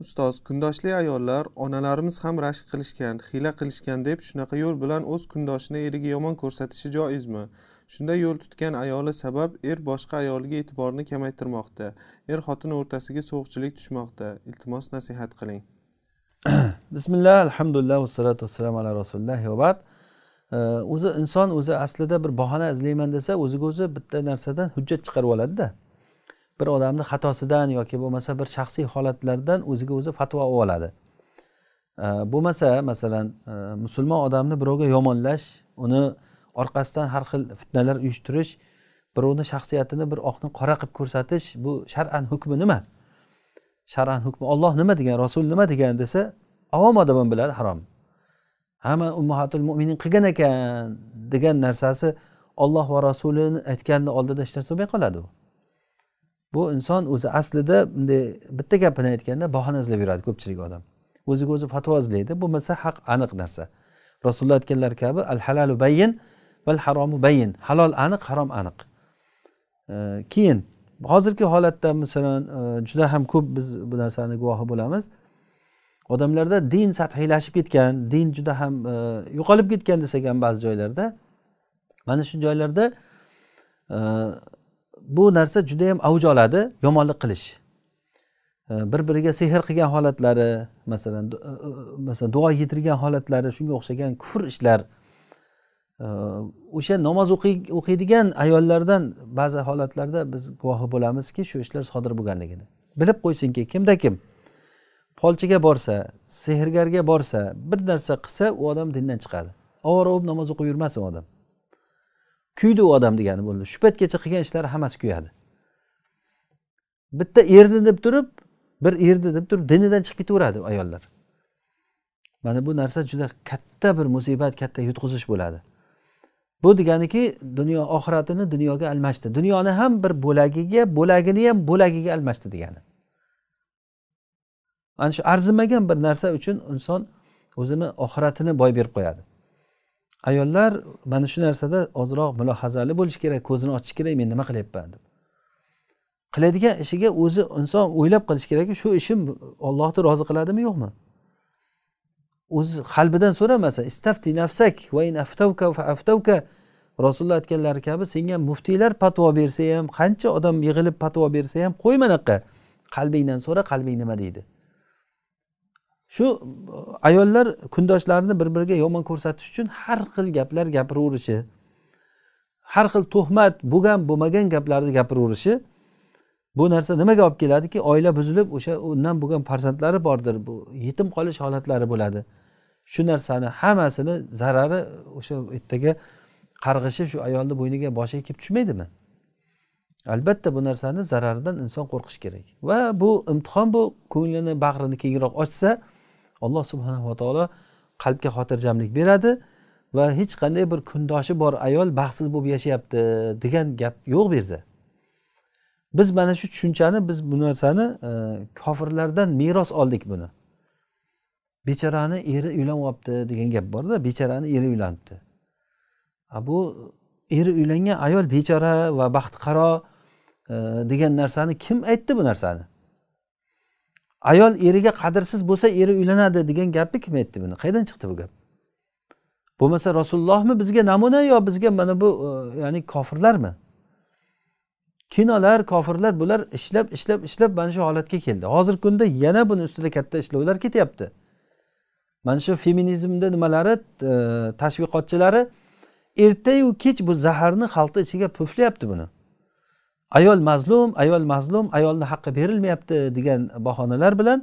ustoz kundoshli ayollar onalarimiz ham rashk qilishgan hiyla qilishgan deb shunaqa yo'l bilan o'z kundoshini eriga yomon ko'rsatishi joizmi shunday yo'l tutgan ayoli sabab er boshqa ayoliga e'tiborni kamaytirmoqda er xotin o'rtasiga sovuqchilik tushmoqda iltimos nasihat qiling bismillah alhamdulillah vassalatu vassalam ala rasulillah va bad o'zi inson o'zi aslida bir bahona izlayman desa o'ziga o'zi bitta narsadan hujjat chiqarib oladida bir odamni xatosidan yoki bo'lmasa bir shaxsiy holatlardan o'ziga o'zi fatvo olib oladi bo'lmasa masalan e, musulmon odamni birovga yomonlash uni orqasidan har xil fitnalar uyushtirish birovni shaxsiyatini bir oqni qora qilib ko'rsatish bu shar'an hukmi nima shar'an hukmi olloh nima degan rasul nima degan desa avom odam biladi harom hamma ummahatul mo'minin qilgan ekan degan narsasi olloh va rasulini aytganini oldida hech narsa bo'lmay qoladi u bu inson o'zi aslida bunday bitta gapini aytganda bahona izlab yuradi ko'pchilik odam o'ziga o'zi fatvo izlaydi bo'lmasa haq aniq narsa rasululloh aytganlari kabi al halalu bayyin val haromu bayyin halol aniq harom aniq keyin hozirgi holatda masalan e, juda ham ko'p biz bu narsani guvohi bo'lamiz odamlarda din sathiylashib ketgan din juda ham e, yo'qolib ketgan desak ham ba'zi joylarda mana shu joylarda e, bu narsa juda yam avj oladi yomonlik qilish bir biriga sehr qilgan holatlari masalan e, e, masalan duo yetirgan holatlari shunga o'xshagan kufr ishlar e, o'sha namoz o'qiydigan ayollardan ba'zi holatlarda biz guvohi bo'lamizki shu ishlar sodir bo'lganligini bilib qo'ysinki kimda kim folchiga borsa sehrgarga borsa bir narsa qilsa u odam dindan chiqadi ovora bo'lib namoz o'qib yurmasin odam kuydi u odam degani bo'ldi shu paytgacha qilgan ishlari hammasi kuyadi bitta erdi deb turib bir erdi deb turib dinidan chiqib ketaveradi ayollar mana bu narsa juda katta bir musibat katta yutqizish bo'ladi bu deganiki dunyo oxiratini dunyoga almashdi dunyoni ham bir bo'lagiga bo'lagini ham bo'lagiga almashdi degani ana shu arzimagan bir narsa uchun inson o'zini oxiratini boy berib qo'yadi ayollar mana shu narsada ozroq mulohazali bo'lishi kerak ko'zini ochish kerak men nima qilyapman deb qiladigan ishiga o'zi inson o'ylab qilishi kerakki shu ishim ollohni rozi qiladimi yo'qmi o'zi qalbidan so'ramasa istafti nafsak va in aftavka fa aftavka rasululloh aytganlari kabi senga muftiylar patvo bersa ham qancha odam yig'ilib patvo bersa ham qo'yma manaqa qalbingdan so'ra qalbing nima deydi shu e, ayollar kundoshlarini bir biriga yomon ko'rsatish uchun har xil gaplar gapiraverishi har xil tuhmat bo'lgan bo'lmagan gaplarni gapiraverishi bu narsa nimaga olib keladiki oila buzilib o'sha undan bo'lgan farzandlari bordir bu yetim qolish holatlari bo'ladi shu narsani hammasini zarari o'sha ertaga qarg'ishi shu ayolni bo'yniga boshiga kelib tushmaydimi albatta bu narsani zararidan inson qo'rqishi kerak va bu imtihon bu ko'nglini bag'rini kengroq ochsa alloh subhanava taolo qalbga xotirjamlik beradi va hech qanday bir kundoshi bor ayol baxtsiz bo'lib yashayapti degan gap yo'q bu yerda biz mana shu tushunchani biz bu narsani e, kofirlardan meros oldik buni bechorani eri uylanyapti degan gap borda bechorani eri uylanibdi bu eri uylangan ayol bechora va baxtiqaro e, degan narsani kim aytdi bu narsani ayol eriga qadrsiz bo'lsa eri uylanadi degan gapni kim aytdi buni qayerdan chiqdi bu gap bo'lmasa rasulullohmi bizga namuna yo bizga mana bu e, ya'ni kofirlarmi kinolar kofirlar bular ishlab ishlab ishlab mana shu holatga keldi hozirgi kunda yana buni ustida katta ishlovlar ketyapti mana shu feminizmni nimalari e, tashviqotchilari ertayu kech bu zaharni xalqni ichiga puflayapti buni ayol mazlum ayol mazlum ayolni haqqi berilmayapti degan bahonalar bilan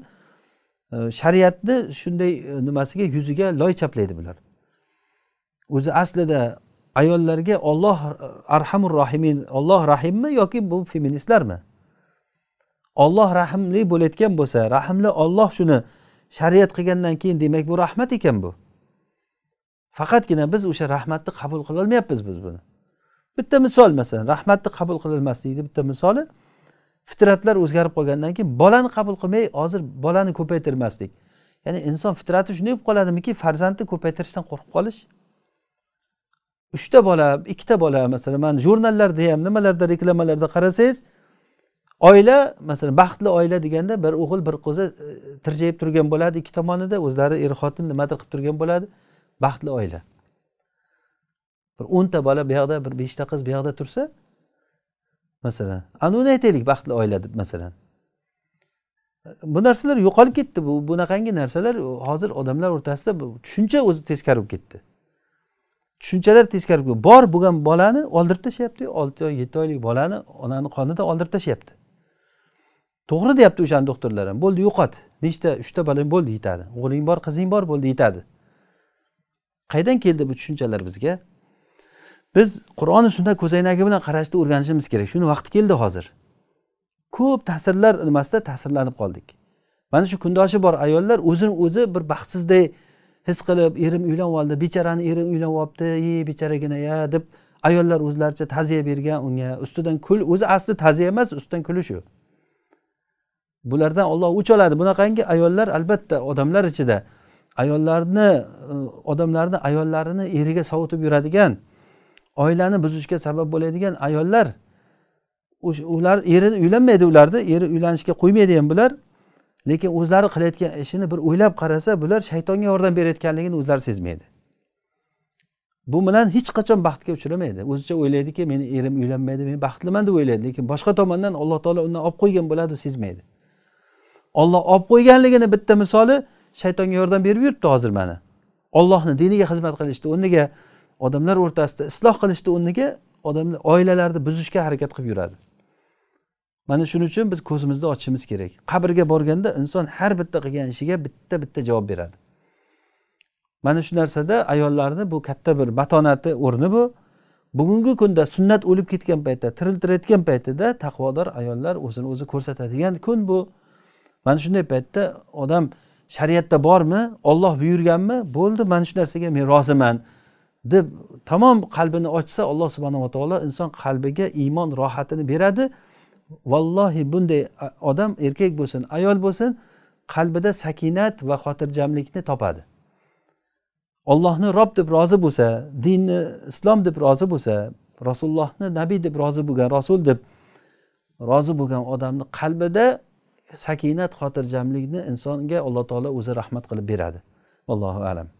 e, shariatni shunday e, nimasiga yuziga loy chaplaydi bular o'zi aslida ayollarga olloh e, arhamur rohimin olloh rahimmi yoki bu feministlarmi olloh rahmli bo'layotgan bo'lsa rahmli olloh shuni shariat qilgandan keyin demak bu rahmat ekan bu faqatgina biz o'sha rahmatni qabul qilolmayapmiz biz buni bitta misol masalan rahmatni qabul qilinmaslikni bitta misoli fitratlar o'zgarib qolgandan keyin bolani qabul qilmay hozir bolani ko'paytirmaslik ya'ni inson fitrati shunday bo'lib qoladimiki farzandni ko'paytirishdan qo'rqib qolish uchta bola ikkita bola masalan mana jurnallarda ham nimalarda reklamalarda qarasangiz oila masalan baxtli oila deganda bir o'g'il bir qizi e, tirjayib turgan bo'ladi ikki tomonida o'zlari er xotin nimadir qilib turgan bo'ladi baxtli oila bir o'nta bola bu yoqda bir beshta qiz bu yoqda tursa masalan ana uni aytaylik baxtli oila deb masalan bu narsalar yo'qolib ketdi bu bunaqangi narsalar hozir odamlar o'rtasida tushuncha o'zi teskari bo'lib ketdi tushunchalar teskari bor bo'lgan bolani oldirib tashlayapti olti oy yetti oylik bolani onani qonida oldirib tashlayapti to'g'ri deyapti o'shani doktorlar ham bo'ldi yo'qot nechta uchta bolang bo'ldi yetadi o'g'ling bor qizing bor bo'ldi yetadi qayerdan keldi bu tushunchalar bizga biz qur'oni sunnat ko'zoynagi bilan qarashni o'rganishimiz kerak shuni vaqti keldi hozir ko'p ta'sirlar nimasida ta'sirlanib qoldik mana shu kundoshi bor ayollar o'zini o'zi bir baxtsizday his qilib erim uylanib oldi bechorani erim uylanib olibdi e bechoragina ya deb ayollar o'zlaricha ta'ziya bergan unga ustidan kul o'zi asli ta'ziya emas ustidan kulish u bulardan olloh o'ch oladi bunaqangi ayollar albatta odamlar ichida ayollarni odamlarni ayollarini eriga sovutib yuradigan oilani buzishga sabab bo'ladigan ayollar ular eri uylanmaydi ularni eri uylanishga qo'ymaydi ham bular lekin o'zlari qilayotgan ishini bir o'ylab qarasa bular shaytonga yordam berayotganligini o'zlari sezmaydi bu bilan hech qachon baxtga uchramaydi o'zicha o'ylaydiki meni erim uylanmaydi men baxtliman deb o'ylaydi lekin boshqa tomondan alloh taolo undan olib qo'ygan bo'ladi sezmaydi olloh olib qo'yganligini bitta misoli shaytonga yordam berib yuribdi hozir mana ollohni diniga xizmat qilishni o'rniga odamlar o'rtasida isloh qilishni o'rniga odamlar oilalarni buzishga harakat qilib yuradi mana shuning uchun biz ko'zimizni ochishimiz kerak qabrga borganda inson har bitta qilgan ishiga bitta bitta javob beradi mana shu narsada ayollarni bu katta bir batonati o'rni bu bugungi kunda sunnat o'lib ketgan paytda tiriltirayotgan paytida taqvodor ayollar o'zini o'zi ko'rsatadigan kun bu mana shunday paytda odam shariatda bormi olloh buyurganmi bo'ldi mana shu narsaga men roziman deb tamom qalbini ochsa alloh subhanava taolo inson qalbiga iymon rohatini beradi vallohi bunday odam erkak bo'lsin ayol bo'lsin qalbida sakinat va xotirjamlikni topadi ollohni rob deb rozi bo'lsa dinni islom deb rozi bo'lsa rasulullohni nabiy deb rozi bo'lgan rasul deb rozi bo'lgan odamni qalbida sakinat xotirjamlikni insonga alloh taolo o'zi rahmat qilib beradi vallohu alam